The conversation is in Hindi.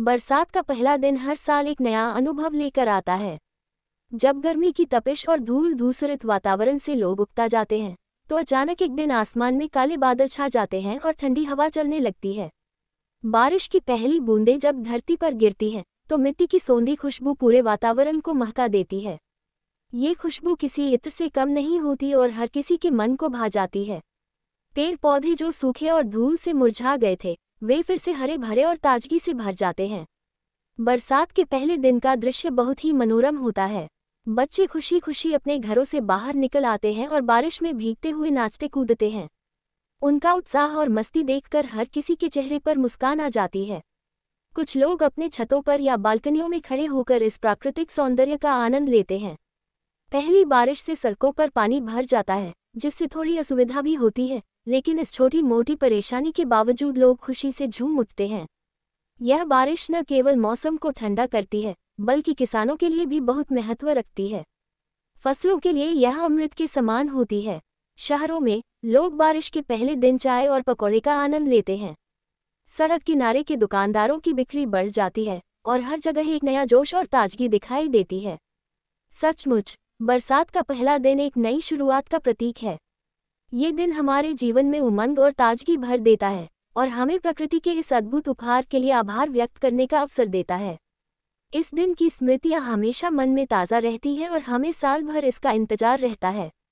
बरसात का पहला दिन हर साल एक नया अनुभव लेकर आता है जब गर्मी की तपिश और धूल धूसरित वातावरण से लोग उगता जाते हैं तो अचानक एक दिन आसमान में काले बादल छा जाते हैं और ठंडी हवा चलने लगती है बारिश की पहली बूंदें जब धरती पर गिरती हैं तो मिट्टी की सौंधी खुशबू पूरे वातावरण को महका देती है ये खुशबू किसी इत्र से कम नहीं होती और हर किसी के मन को भा जाती है पेड़ पौधे जो सूखे और धूल से मुरझा गए थे वे फिर से हरे भरे और ताजगी से भर जाते हैं बरसात के पहले दिन का दृश्य बहुत ही मनोरम होता है बच्चे खुशी खुशी अपने घरों से बाहर निकल आते हैं और बारिश में भीगते हुए नाचते कूदते हैं उनका उत्साह और मस्ती देखकर हर किसी के चेहरे पर मुस्कान आ जाती है कुछ लोग अपने छतों पर या बालकनियों में खड़े होकर इस प्राकृतिक सौंदर्य का आनंद लेते हैं पहली बारिश से सड़कों पर पानी भर जाता है जिससे थोड़ी असुविधा भी होती है लेकिन इस छोटी मोटी परेशानी के बावजूद लोग खुशी से झूम उठते हैं यह बारिश न केवल मौसम को ठंडा करती है बल्कि किसानों के लिए भी बहुत महत्व रखती है फसलों के लिए यह अमृत के समान होती है शहरों में लोग बारिश के पहले दिन चाय और पकौड़े का आनंद लेते हैं सड़क किनारे के दुकानदारों की बिक्री बढ़ जाती है और हर जगह एक नया जोश और ताजगी दिखाई देती है सचमुच बरसात का पहला दिन एक नई शुरुआत का प्रतीक है ये दिन हमारे जीवन में उमंग और ताजगी भर देता है और हमें प्रकृति के इस अद्भुत उपहार के लिए आभार व्यक्त करने का अवसर देता है इस दिन की स्मृतियाँ हमेशा मन में ताज़ा रहती है और हमें साल भर इसका इंतजार रहता है